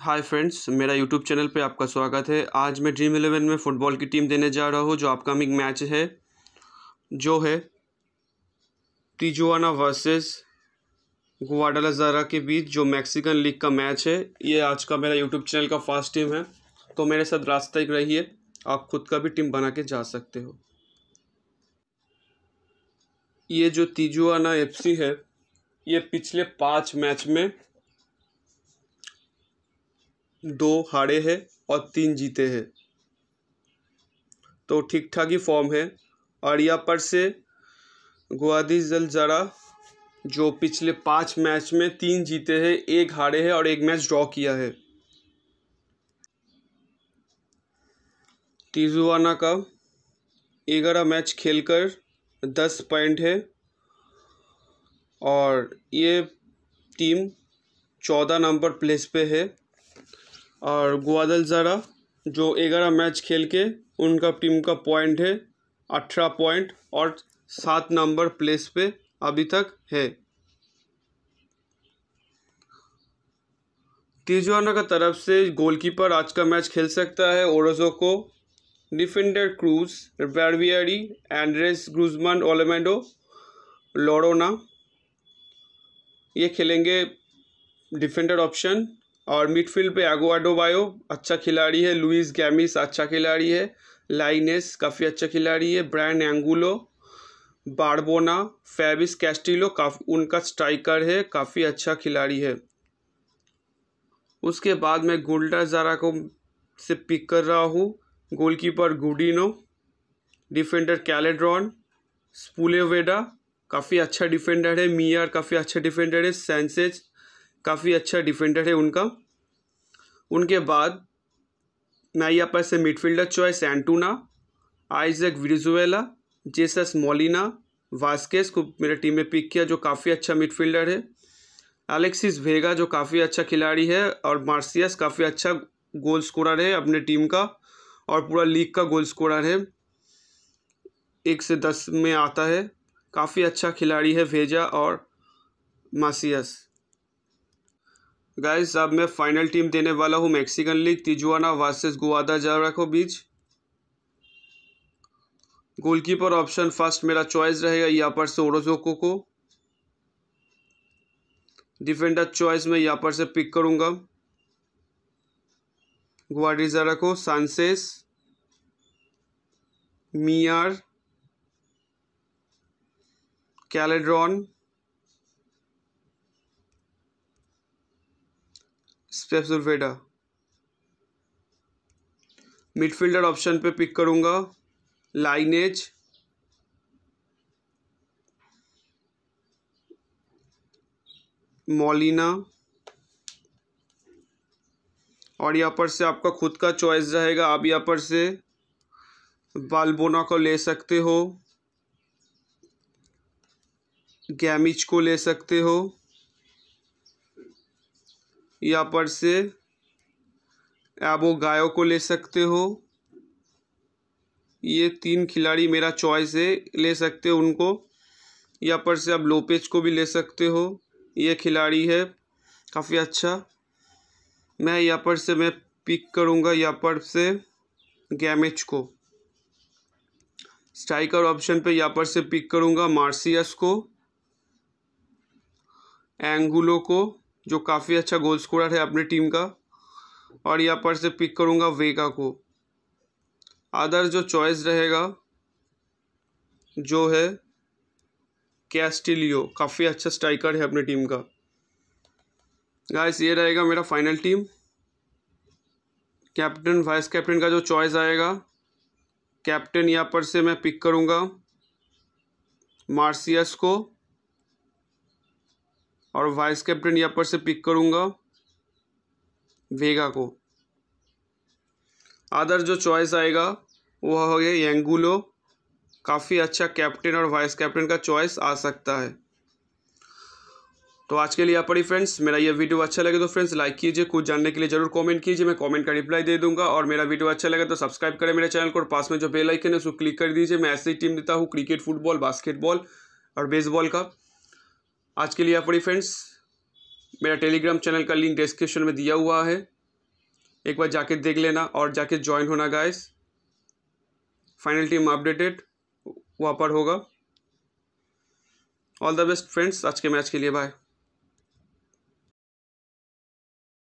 हाय friends मेरा YouTube channel पे आपका स्वागत है आज मैं ड्रीम इलेवन में फ़ुटबॉल की टीम देने जा रहा हूँ जो अपकमिंग मैच है जो है तिजुआना वर्सेस गुआडलाजारा के बीच जो मैक्सिकन लीग का मैच है ये आज का मेरा यूट्यूब चैनल का फर्स्ट टीम है तो मेरे साथ रास्ता एक रहिए आप खुद का भी टीम बना के जा सकते हो ये जो तिजुआना एफ है ये पिछले पाँच मैच में दो हारे हैं और तीन जीते हैं तो ठीक ठाक ही फॉर्म है और यहाँ पर से गुआदी जलजरा जो पिछले पाँच मैच में तीन जीते हैं एक हारे हैं और एक मैच ड्रॉ किया है तिजुआना का ग्यारह मैच खेलकर दस पॉइंट है और ये टीम चौदह नंबर प्लेस पे है और ग्वादल ज़रा जो ग्यारह मैच खेल के उनका टीम का पॉइंट है अठारह पॉइंट और सात नंबर प्लेस पे अभी तक है तिजुआना का तरफ से गोलकीपर आज का मैच खेल सकता है ओरजो को डिफेंडर क्रूज बैरवियरी एंड्रेस ग्रूजमान ओलमेंडो लोरोना ये खेलेंगे डिफेंडर ऑप्शन और मिडफील्ड पे एगोआडोबायो अच्छा खिलाड़ी है लुइस गैमिस अच्छा खिलाड़ी है लाइनेस काफ़ी अच्छा खिलाड़ी है ब्रांड एंगुलो बारबोना फेबिस कैस्टिलो काफ उनका स्ट्राइकर है काफ़ी अच्छा खिलाड़ी है उसके बाद मैं गोल्डा ज़ारा को से पिक कर रहा हूँ गोलकीपर गुडिनो डिफेंडर कैलेड्रॉन स्पूलेवेडा काफ़ी अच्छा डिफेंडर है मियार काफ़ी अच्छा डिफेंडर है सैनसेज काफ़ी अच्छा डिफेंडर है उनका उनके बाद मैं यहाँ पर से मिडफील्डर चॉइस एंटूना आइजक विजुएला जेसस मोलिना वास्केस को मेरे टीम में पिक किया जो काफ़ी अच्छा मिडफील्डर है एलेक्सिस भेगा जो काफ़ी अच्छा खिलाड़ी है और मार्सियस काफ़ी अच्छा गोल स्कोरर है अपने टीम का और पूरा लीग का गोल स्कोरर है एक से दस में आता है काफ़ी अच्छा खिलाड़ी है भेजा और मासियस गाइस अब मैं फाइनल टीम देने वाला हूँ Mexican league Tijuana versus Guadalajara बीच गोलकीपर ऑप्शन फर्स्ट मेरा चॉइस रहेगा यहाँ पर से ओरोजोको को डिफेंडर चॉइस में यहाँ पर से पिक करूँगा गुआडिजारा रखो सानसेस मियार कैलेड्रॉन स्टेप जुल्फेडा मिडफील्डर ऑप्शन पे पिक करूंगा लाइनेज मोलिना और यहाँ पर से आपका खुद का चॉइस रहेगा आप यहाँ पर से बालबोना को ले सकते हो गैमिज को ले सकते हो या पर से आप वो गायों को ले सकते हो ये तीन खिलाड़ी मेरा चॉइस है ले सकते हो उनको या पर से आप लोपेज को भी ले सकते हो ये खिलाड़ी है काफ़ी अच्छा मैं यहाँ पर से मैं पिक करूँगा यहाँ पर से गैमेज को स्ट्राइकर ऑप्शन पे यहाँ पर से पिक करूँगा मार्सियस को एंगुलो को जो काफ़ी अच्छा गोल स्कोरर है अपनी टीम का और यहाँ पर से पिक करूँगा वेगा को अदर जो चॉइस रहेगा जो है कैस्टिलियो काफ़ी अच्छा स्ट्राइकर है अपनी टीम का गाइस ये रहेगा मेरा final team captain vice captain का जो चॉइस आएगा कैप्टन यहाँ पर से मैं पिक करूँगा मार्सियस को और वाइस कैप्टन यहाँ पर से पिक करूँगा वेगा को अदर जो चॉइस आएगा वह हो गया येंगुलो काफ़ी अच्छा कैप्टन और वाइस कैप्टन का चॉइस आ सकता है तो आज के लिए यहाँ पर ही फ्रेंड्स मेरा ये वीडियो अच्छा लगे तो फ्रेंड्स लाइक कीजिए कुछ जानने के लिए जरूर कमेंट कीजिए मैं कमेंट का रिप्लाई दे दूंगा और मेरा वीडियो अच्छा लगे तो सब्सक्राइब करें मेरे चैनल को और पास में जो बेल आइकन है उसको क्लिक कर दीजिए मैं ऐसी टीम देता हूँ क्रिकेट फुटबॉल बास्केटबॉल और बेसबॉल का आज के लिए आप बड़ी फ्रेंड्स मेरा टेलीग्राम चैनल का लिंक डिस्क्रिप्शन में दिया हुआ है एक बार जाके देख लेना और जाके ज्वाइन होना गाइस फाइनल टीम अपडेटेड वहाँ पर होगा ऑल द बेस्ट फ्रेंड्स आज के मैच के लिए बाय